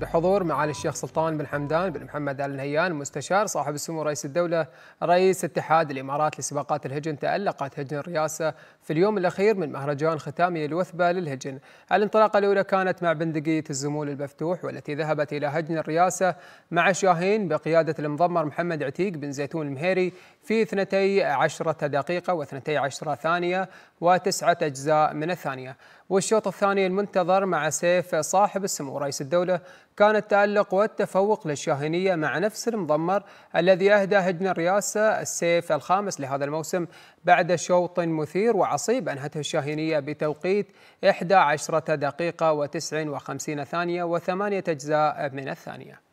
بحضور معالي الشيخ سلطان بن حمدان بن محمد ال نهيان مستشار صاحب السمو رئيس الدوله رئيس اتحاد الامارات لسباقات الهجن تالقت هجن الرئاسه في اليوم الاخير من مهرجان ختامي الوثبه للهجن. الانطلاقه الاولى كانت مع بندقيه الزمول المفتوح والتي ذهبت الى هجن الرئاسه مع شاهين بقياده المضمر محمد عتيق بن زيتون المهيري في 12 دقيقه و12 ثانيه وتسعه اجزاء من الثانيه. والشوط الثاني المنتظر مع سيف صاحب السمو رئيس الدوله كان التألق والتفوق للشاهينية مع نفس المضمر الذي أهدى هجن الرياسة السيف الخامس لهذا الموسم بعد شوط مثير وعصيب أنهته الشاهينية بتوقيت 11 دقيقة و59 ثانية وثمانية أجزاء من الثانية